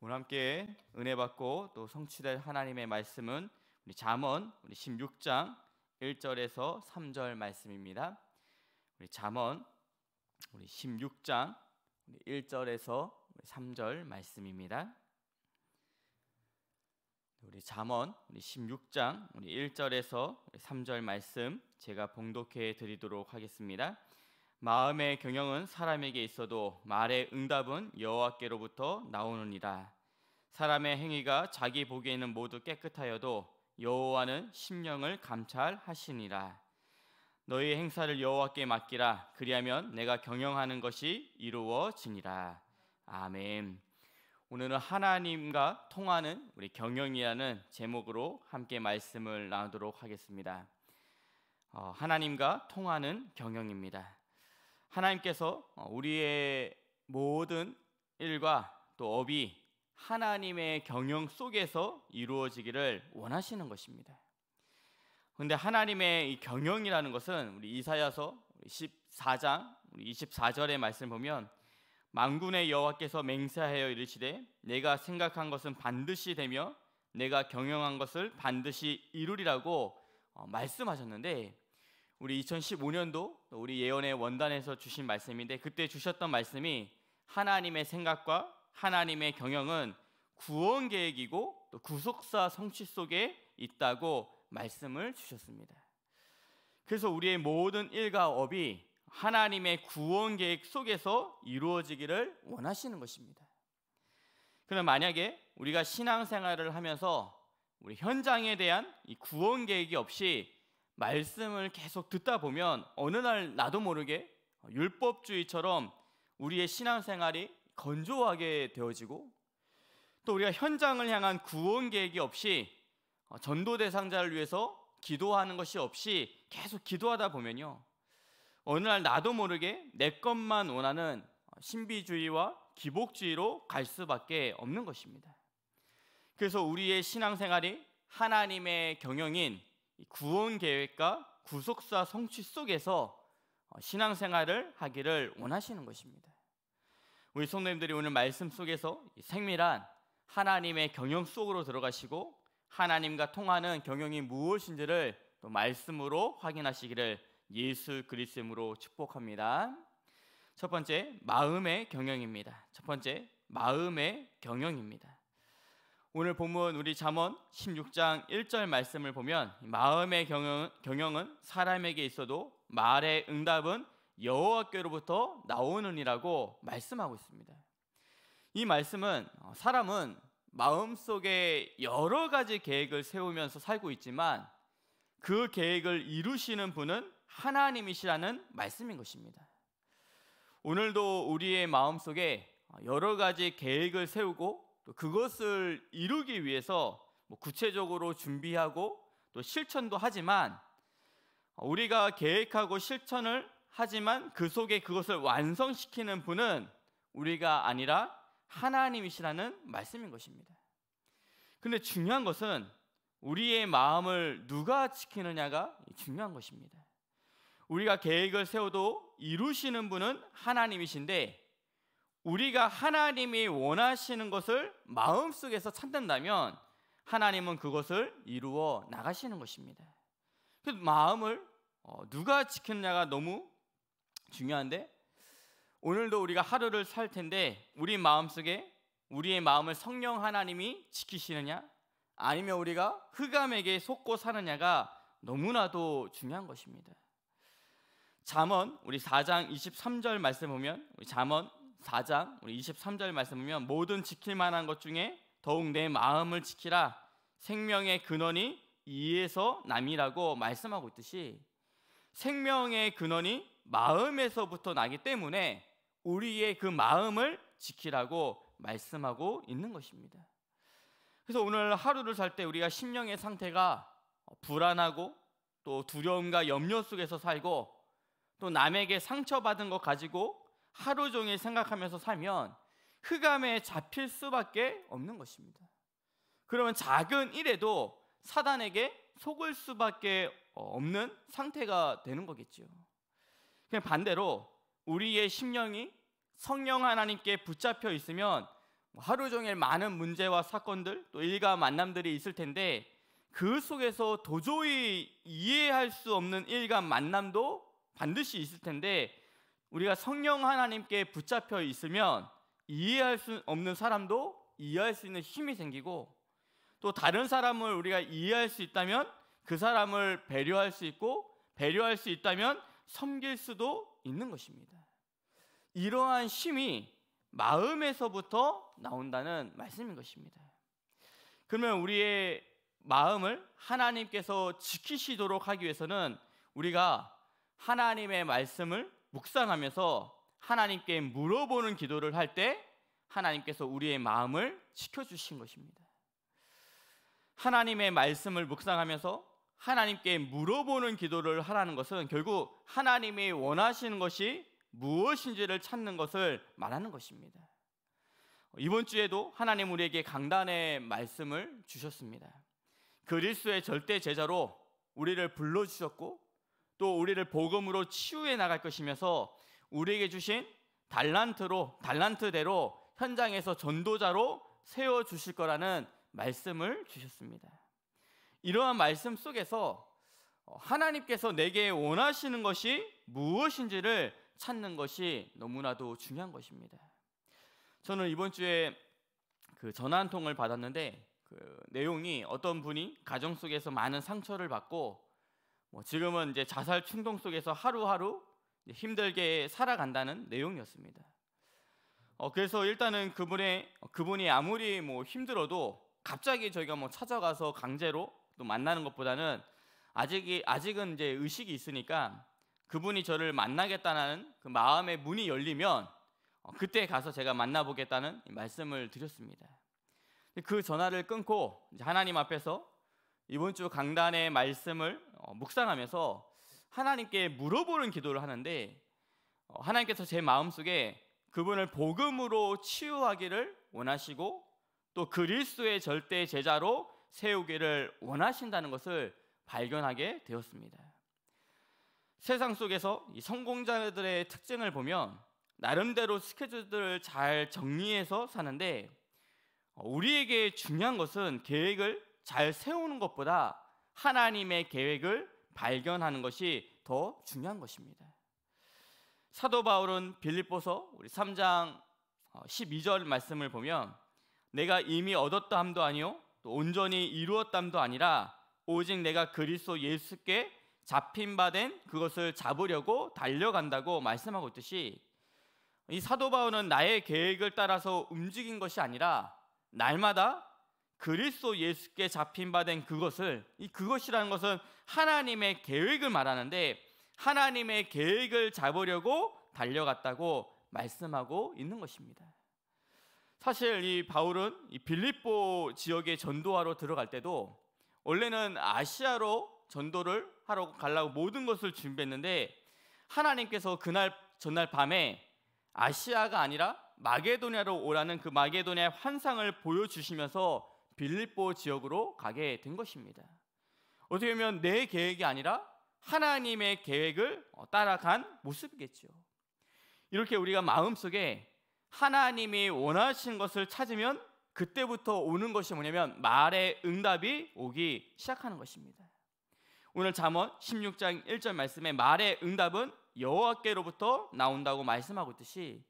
오늘 함께 은혜 받고 또 성취될 하나님의 말씀은 우리 잠언 우리 16장 1절에서 3절 말씀입니다. 우리 잠언 우리 16장 우리 1절에서 3절 말씀입니다. 우리 잠언 우리 16장 우리 1절에서 3절 말씀 제가 봉독해 드리도록 하겠습니다. 마음의 경영은 사람에게 있어도 말의 응답은 여호와께로부터 나오느니라. 사람의 행위가 자기 보기에는 모두 깨끗하여도 여호와는 심령을 감찰하시니라. 너희 행사를 여호와께 맡기라. 그리하면 내가 경영하는 것이 이루어지니라. 아멘. 오늘은 하나님과 통하는 우리 경영이라는 제목으로 함께 말씀을 나누도록 하겠습니다. 어, 하나님과 통하는 경영입니다. 하나님께서 어, 우리의 모든 일과 또 업이 하나님의 경영 속에서 이루어지기를 원하시는 것입니다. 근데 하나님의 이 경영이라는 것은 우리 이사야서 14장 24절의 말씀 보면 만군의 여호와께서 맹세하여 이르시되 내가 생각한 것은 반드시 되며 내가 경영한 것을 반드시 이루리라고 어, 말씀하셨는데 우리 2015년도 우리 예언의 원단에서 주신 말씀인데 그때 주셨던 말씀이 하나님의 생각과 하나님의 경영은 구원 계획이고 또 구속사 성취 속에 있다고 말씀을 주셨습니다. 그래서 우리의 모든 일과 업이 하나님의 구원 계획 속에서 이루어지기를 원하시는 것입니다. 그럼 만약에 우리가 신앙생활을 하면서 우리 현장에 대한 이 구원 계획이 없이 말씀을 계속 듣다 보면 어느 날 나도 모르게 율법주의처럼 우리의 신앙생활이 건조하게 되어지고 또 우리가 현장을 향한 구원 계획이 없이 어, 전도 대상자를 위해서 기도하는 것이 없이 계속 기도하다 보면요. 어느 날 나도 모르게 내 것만 원하는 신비주의와 기복주의로 갈 수밖에 없는 것입니다. 그래서 우리의 신앙생활이 하나님의 경영인 구원 계획과 구속사 성취 속에서 어, 신앙생활을 하기를 원하시는 것입니다. 우리 성도님들이 오늘 말씀 속에서 생밀한 하나님의 경영 속으로 들어가시고 하나님과 통하는 경영이 무엇인지를 또 말씀으로 확인하시기를 예수 그리스도로 축복합니다. 첫 번째 마음의 경영입니다. 첫 번째 마음의 경영입니다. 오늘 본문 우리 잠언 16장 1절 말씀을 보면 마음의 경영, 경영은 사람에게 있어도 말의 응답은 여호와께로부터 나오느니라고 말씀하고 있습니다. 이 말씀은 어, 사람은 마음속에 여러 가지 계획을 세우면서 살고 있지만 그 계획을 이루시는 분은 하나님이시라는 말씀인 것입니다. 오늘도 우리의 마음속에 여러 가지 계획을 세우고 또 그것을 이루기 위해서 뭐 구체적으로 준비하고 또 실천도 하지만 우리가 계획하고 실천을 하지만 그 속에 그것을 완성시키는 분은 우리가 아니라 하나님이시라는 말씀인 것입니다. 근데 중요한 것은 우리의 마음을 누가 지키느냐가 중요한 것입니다. 우리가 계획을 세워도 이루시는 분은 하나님이신데 우리가 하나님이 원하시는 것을 마음속에서 찾는다면 하나님은 그것을 이루어 나가시는 것입니다. 그 마음을 어, 누가 지키느냐가 너무 중요한데 오늘도 우리가 하루를 살 텐데 우리 마음속에 우리의 마음을 성령 하나님이 지키시느냐 아니면 우리가 흑암에게 속고 사느냐가 너무나도 중요한 것입니다. 잠언 우리 4장 23절 말씀 보면 잠언 24장 우리 23절 말씀 보면 모든 지킬 만한 것 중에 더욱 내 마음을 지키라 생명의 근원이 이에서 남이라고 말씀하고 있듯이 생명의 근원이 마음에서부터 나기 때문에 우리의 그 마음을 지키라고 말씀하고 있는 것입니다. 그래서 오늘 하루를 살 때 우리가 심령의 상태가 불안하고 또 두려움과 염려 속에서 살고 또 남에게 상처받은 것 가지고 하루 종일 생각하면서 살면 흑암에 잡힐 수밖에 없는 것입니다. 그러면 작은 일에도 사단에게 속을 수밖에 없는 상태가 되는 거겠지 그냥 반대로 우리의 심령이 성령 하나님께 붙잡혀 있으면 하루 종일 많은 문제와 사건들 또 일과 만남들이 있을 텐데 그 속에서 도저히 이해할 수 없는 일과 만남도 반드시 있을 텐데 우리가 성령 하나님께 붙잡혀 있으면 이해할 수 없는 사람도 이해할 수 있는 힘이 생기고 또 다른 사람을 우리가 이해할 수 있다면 그 사람을 배려할 수 있고 배려할 수 있다면 섬길 수도 있는 것입니다. 이러한 힘이 마음에서부터 나온다는 말씀인 것입니다. 그러면 우리의 마음을 하나님께서 지키시도록 하기 위해서는 우리가 하나님의 말씀을 묵상하면서 하나님께 물어보는 기도를 할 때 하나님께서 우리의 마음을 지켜주신 것입니다. 하나님의 말씀을 묵상하면서 하나님께 물어보는 기도를 하라는 것은 결국 하나님이 원하시는 것이 무엇인지를 찾는 것을 말하는 것입니다. 이번 주에도 하나님 우리에게 강단의 말씀을 주셨습니다. 그리스의 절대 제자로 우리를 불러 주셨고 또 우리를 복음으로 치유해 나갈 것이면서 우리에게 주신 달란트로 달란트대로 현장에서 전도자로 세워 주실 거라는 말씀을 주셨습니다. 이러한 말씀 속에서 어, 하나님께서 내게 원하시는 것이 무엇인지를 찾는 것이 너무나도 중요한 것입니다. 저는 이번 주에 그 전화 한 통을 받았는데 그 내용이 어떤 분이 가정 속에서 많은 상처를 받고 뭐 지금은 이제 자살 충동 속에서 하루하루 힘들게 살아간다는 내용이었습니다. 어, 그래서 일단은 그분의 어, 그분이 아무리 뭐 힘들어도 갑자기 저희가 뭐 찾아가서 강제로 또 만나는 것보다는 아직이 아직은 이제 의식이 있으니까 그분이 저를 만나겠다는 그 마음의 문이 열리면 어, 그때 가서 제가 만나보겠다는 말씀을 드렸습니다. 그 전화를 끊고 하나님 앞에서 이번 주 강단의 말씀을 어, 묵상하면서 하나님께 물어보는 기도를 하는데 어, 하나님께서 제 마음속에 그분을 복음으로 치유하기를 원하시고 또 그리스도의 절대 제자로 세우기를 원하신다는 것을 발견하게 되었습니다. 세상 속에서 이 성공자들의 특징을 보면 나름대로 스케줄들을 잘 정리해서 사는데 어, 우리에게 중요한 것은 계획을 잘 세우는 것보다 하나님의 계획을 발견하는 것이 더 중요한 것입니다. 사도 바울은 빌립보서 우리 3장 12절 어, 말씀을 보면 내가 이미 얻었다함도 아니요 또 온전히 이루었담도 아니라 오직 내가 그리스도 예수께 잡힌 바 된 그것을 잡으려고 달려간다고 말씀하고 있듯이 이 사도 바울은 나의 계획을 따라서 움직인 것이 아니라 날마다 그리스도 예수께 잡힌 바 된 그것을 이 그것이라는 것은 하나님의 계획을 말하는데 하나님의 계획을 잡으려고 달려갔다고 말씀하고 있는 것입니다. 사실 이 바울은 이 빌립보 지역의 전도하러 들어갈 때도 원래는 아시아로 전도를 하러 가려고 모든 것을 준비했는데 하나님께서 그날 전날 밤에 아시아가 아니라 마게도냐로 오라는 그 마게도냐의 환상을 보여주시면서 빌립보 지역으로 가게 된 것입니다. 어떻게 보면 내 계획이 아니라 하나님의 계획을 어, 따라간 모습이겠죠. 이렇게 우리가 마음속에 하나님이 원하신 것을 찾으면 그때부터 오는 것이 뭐냐면 말의 응답이 오기 시작하는 것입니다. 오늘 잠언 16장 1절 말씀에 말의 응답은 여호와께로부터 나온다고 말씀하고 있듯이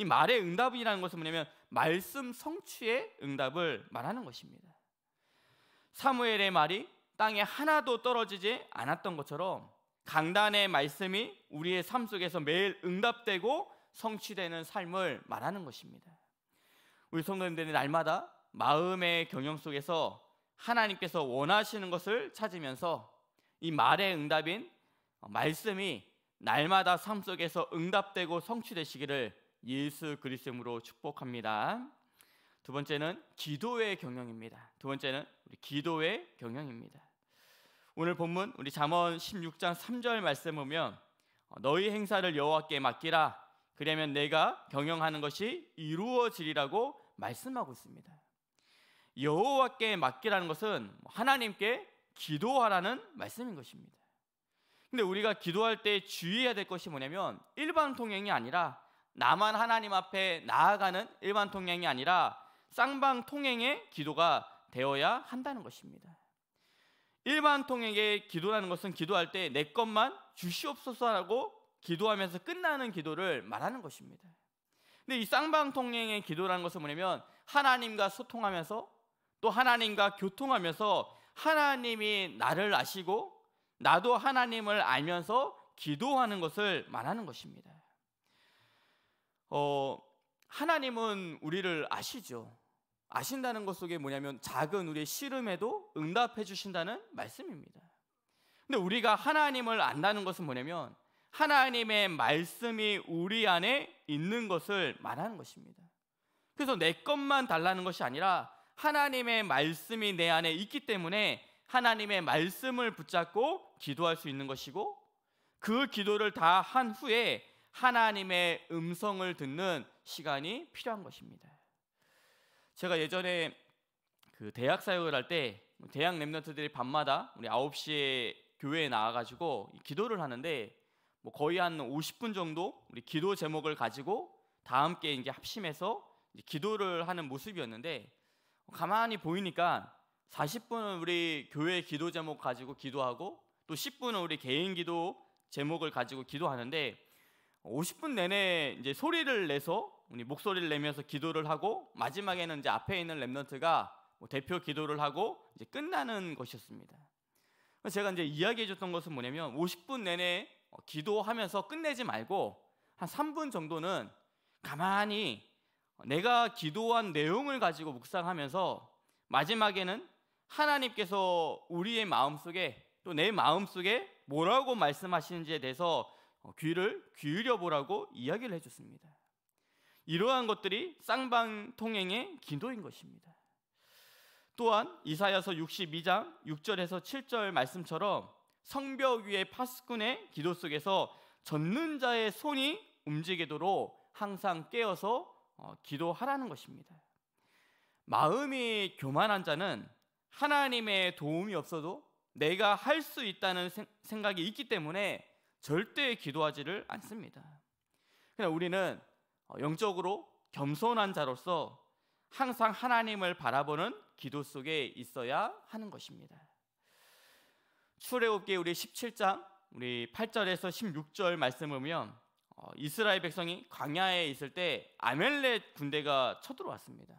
이 말의 응답이라는 것은 뭐냐면 말씀 성취의 응답을 말하는 것입니다. 사무엘의 말이 땅에 하나도 떨어지지 않았던 것처럼 강단의 말씀이 우리의 삶 속에서 매일 응답되고 성취되는 삶을 말하는 것입니다. 우리 성도님들이 날마다 마음의 경영 속에서 하나님께서 원하시는 것을 찾으면서 이 말의 응답인 말씀이 날마다 삶 속에서 응답되고 성취되시기를 예수 그리스도로 축복합니다. 두 번째는 기도의 경영입니다. 두 번째는 우리 기도의 경영입니다. 오늘 본문 우리 잠언 16장 3절 말씀 보면 어, 너희 행사를 여호와께 맡기라 그러면 내가 경영하는 것이 이루어지리라고 말씀하고 있습니다. 여호와께 맡기라는 것은 하나님께 기도하라는 말씀인 것입니다. 근데 우리가 기도할 때 주의해야 될 것이 뭐냐면 일반 통행이 아니라 나만 하나님 앞에 나아가는 일반 통행이 아니라 쌍방 통행의 기도가 되어야 한다는 것입니다. 일반 통행의 기도라는 것은 기도할 때 내 것만 주시옵소서라고 기도하면서 끝나는 기도를 말하는 것입니다. 근데 이 쌍방 통행의 기도라는 것은 뭐냐면 하나님과 소통하면서 또 하나님과 교통하면서 하나님이 나를 아시고 나도 하나님을 알면서 기도하는 것을 말하는 것입니다. 어, 하나님은 우리를 아시죠. 아신다는 것 속에 뭐냐면 작은 우리의 씨름에도 응답해 주신다는 말씀입니다. 근데 우리가 하나님을 안다는 것은 뭐냐면 하나님의 말씀이 우리 안에 있는 것을 말하는 것입니다. 그래서 내 것만 달라는 것이 아니라 하나님의 말씀이 내 안에 있기 때문에 하나님의 말씀을 붙잡고 기도할 수 있는 것이고 그 기도를 다 한 후에 하나님의 음성을 듣는 시간이 필요한 것입니다. 제가 예전에 그 대학 사역을 할 때 대학 랩런트들이 밤마다 우리 9시에 교회에 나와 가지고 기도를 하는데 뭐 거의 한 50분 정도 우리 기도 제목을 가지고 다 함께 이제 합심해서 이제 기도를 하는 모습이었는데 가만히 보이니까 40분은 우리 교회 기도 제목 가지고 기도하고 또 10분은 우리 개인 기도 제목을 가지고 기도하는데 50분 내내 이제 소리를 내서 우리 목소리를 내면서 기도를 하고 마지막에는 이제 앞에 있는 랩넌트가 뭐 대표 기도를 하고 이제 끝나는 것이었습니다. 제가 이제 이야기해 줬던 것은 뭐냐면 50분 내내 어, 기도하면서 끝내지 말고 한 3분 정도는 가만히 내가 기도한 내용을 가지고 묵상하면서 마지막에는 하나님께서 우리의 마음속에 또 내 마음속에 뭐라고 말씀하시는지에 대해서 어, 귀를 기울여 보라고 이야기를 해줬습니다. 이러한 것들이 쌍방통행의 기도인 것입니다. 또한 이사야서 62장 6절에서 7절 말씀처럼 성벽 위의 파수꾼의 기도 속에서 젖는 자의 손이 움직이도록 항상 깨어서 어, 기도하라는 것입니다. 마음이 교만한 자는 하나님의 도움이 없어도 내가 할 수 있다는 생각이 있기 때문에 절대 기도하지를 않습니다. 그냥 그러니까 우리는 어, 영적으로 겸손한 자로서 항상 하나님을 바라보는 기도 속에 있어야 하는 것입니다. 출애굽기 우리 17장 우리 8절에서 16절 말씀을 보면 어, 이스라엘 백성이 광야에 있을 때 아멜렛 군대가 쳐들어왔습니다.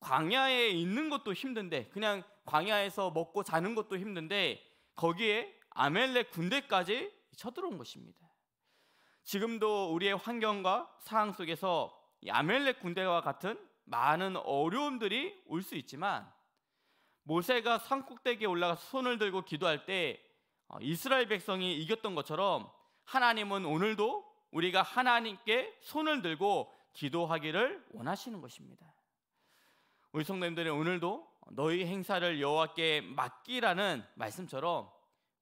광야에 있는 것도 힘든데 그냥 광야에서 먹고 자는 것도 힘든데 거기에 아멜렉 군대까지 쳐들어온 것입니다. 지금도 우리의 환경과 상황 속에서 아멜렉 군대와 같은 많은 어려움들이 올 수 있지만 모세가 산꼭대기에 올라가 손을 들고 기도할 때 어, 이스라엘 백성이 이겼던 것처럼 하나님은 오늘도 우리가 하나님께 손을 들고 기도하기를 원하시는 것입니다. 우리 성도님들은 오늘도 너희 행사를 여호와께 맡기라는 말씀처럼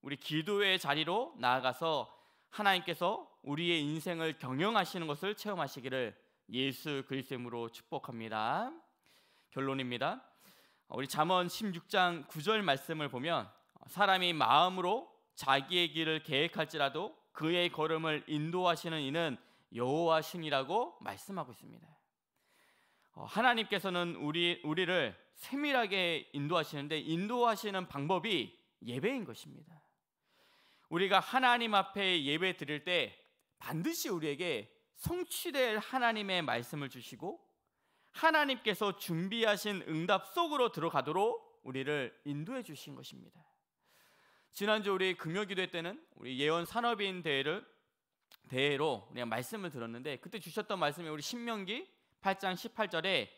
우리 기도의 자리로 나아가서 하나님께서 우리의 인생을 경영하시는 것을 체험하시기를 예수 그리스도로 축복합니다. 결론입니다. 우리 잠언 16장 9절 말씀을 보면 사람이 마음으로 자기의 길을 계획할지라도 그의 걸음을 인도하시는 이는 여호와 신이라고 말씀하고 있습니다. 어, 하나님께서는 우리 우리를 세밀하게 인도하시는데 인도하시는 방법이 예배인 것입니다. 우리가 하나님 앞에 예배 드릴 때 반드시 우리에게 성취될 하나님의 말씀을 주시고 하나님께서 준비하신 응답 속으로 들어가도록 우리를 인도해 주신 것입니다. 지난주 우리 금요기도 때는 우리 예언 산업인 대회를 대회로 그냥 말씀을 들었는데 그때 주셨던 말씀이 우리 신명기 8장 18절에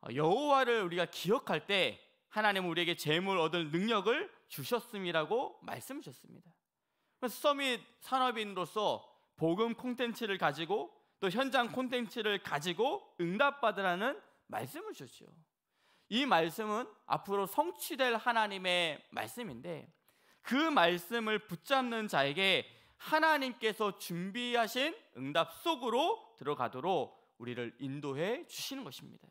어, 여호와를 우리가 기억할 때 하나님 우리에게 재물 얻을 능력을 주셨음이라고 말씀 주셨습니다. 서밋 산업인으로서 복음 콘텐츠를 가지고 또 현장 콘텐츠를 가지고 응답받으라는 말씀을 주셨죠. 이 말씀은 앞으로 성취될 하나님의 말씀인데 그 말씀을 붙잡는 자에게 하나님께서 준비하신 응답 속으로 들어가도록 우리를 인도해 주시는 것입니다.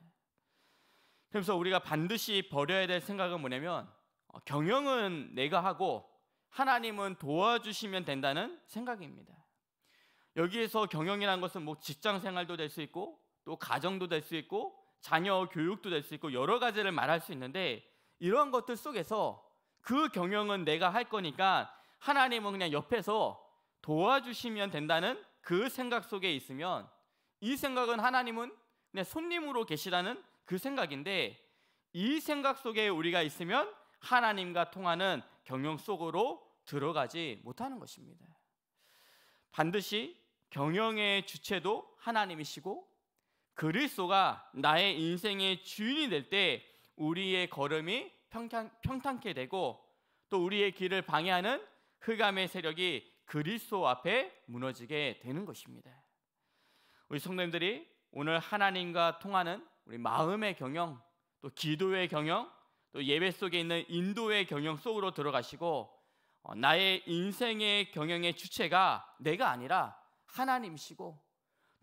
그래서 우리가 반드시 버려야 될 생각은 뭐냐면 어, 경영은 내가 하고 하나님은 도와주시면 된다는 생각입니다. 여기에서 경영이라는 것은 뭐 직장 생활도 될 수 있고 또 가정도 될 수 있고 자녀 교육도 될 수 있고 여러 가지를 말할 수 있는데 이러 것들 속에서 그 경영은 내가 할 거니까 하나님은 그냥 옆에서 도와주시면 된다는 그 생각 속에 있으면 이 생각은 하나님은 그냥 손님으로 계시라는 그 생각인데 이 생각 속에 우리가 있으면 하나님과 통하는 경영 속으로 들어가지 못하는 것입니다. 반드시 경영의 주체도 하나님이시고 그리스도가 나의 인생의 주인이 될 때 우리의 걸음이 평탄, 평탄케 되고 또 우리의 길을 방해하는 흑암의 세력이 그리스도 앞에 무너지게 되는 것입니다. 우리 성도님들이 오늘 하나님과 통하는 우리 마음의 경영, 또 기도의 경영, 또 예배 속에 있는 인도의 경영 속으로 들어가시고 어, 나의 인생의 경영의 주체가 내가 아니라 하나님이시고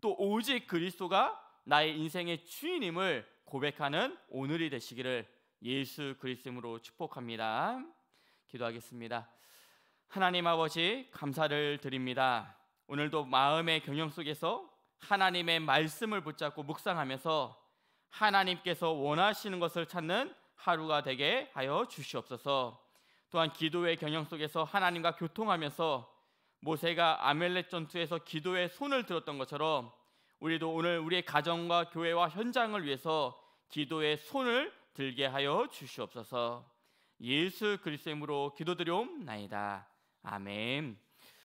또 오직 그리스도가 나의 인생의 주인임을 고백하는 오늘이 되시기를 예수 그리스도로 축복합니다. 기도하겠습니다. 하나님 아버지 감사를 드립니다. 오늘도 마음의 경영 속에서 하나님의 말씀을 붙잡고 묵상하면서 하나님께서 원하시는 것을 찾는 하루가 되게 하여 주시옵소서. 또한 기도의 경영 속에서 하나님과 교통하면서 모세가 아멜렛 전투에서 기도에 손을 들었던 것처럼 우리도 오늘 우리의 가정과 교회와 현장을 위해서 기도에 손을 들게 하여 주시옵소서. 예수 그리스도의 이름으로 기도드려옵나이다. 아멘.